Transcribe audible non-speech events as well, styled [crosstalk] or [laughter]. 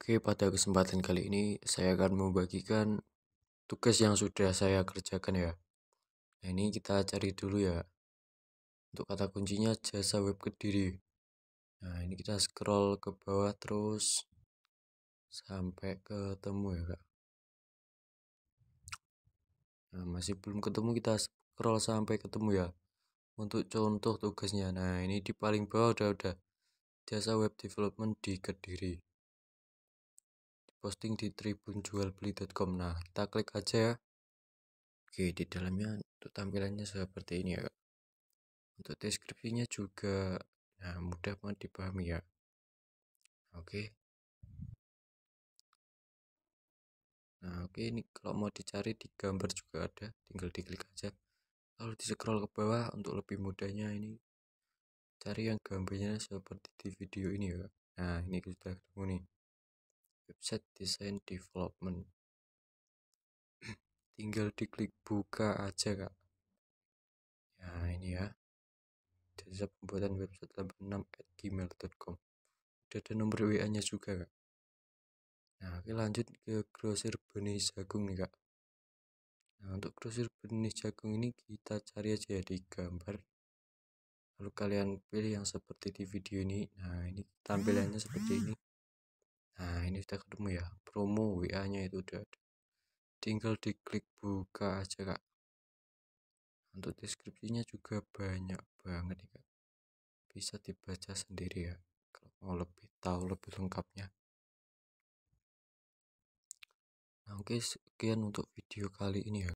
Oke, pada kesempatan kali ini saya akan membagikan tugas yang sudah saya kerjakan ya. Nah, ini kita cari dulu ya. Untuk kata kuncinya jasa web Kediri. Nah, ini kita scroll ke bawah terus sampai ketemu ya, Kak. Nah, masih belum ketemu kita scroll sampai ketemu ya. Untuk contoh tugasnya. Nah, ini di paling bawah udah udah jasa web development di Kediri posting di tribunjualbeli.com nah kita klik aja ya oke di dalamnya untuk tampilannya seperti ini ya untuk deskripsinya juga nah mudah banget dipahami ya oke nah oke ini kalau mau dicari di gambar juga ada tinggal diklik aja kalau di scroll ke bawah untuk lebih mudahnya ini cari yang gambarnya seperti di video ini ya nah ini kita ketemu nih website Design development [clears throat] tinggal diklik buka aja kak ya ini ya jasa pembuatan website 86 at gmail.com udah ada nomor WA nya juga kak nah oke lanjut ke grosir benih jagung nih kak nah untuk grosir benih jagung ini kita cari aja ya di gambar lalu kalian pilih yang seperti di video ini nah ini tampilannya seperti ini nah ini sudah ketemu ya promo WA nya itu udah ada. tinggal diklik buka aja kak untuk deskripsinya juga banyak banget nih kak bisa dibaca sendiri ya kalau mau lebih tahu lebih lengkapnya nah, oke sekian untuk video kali ini ya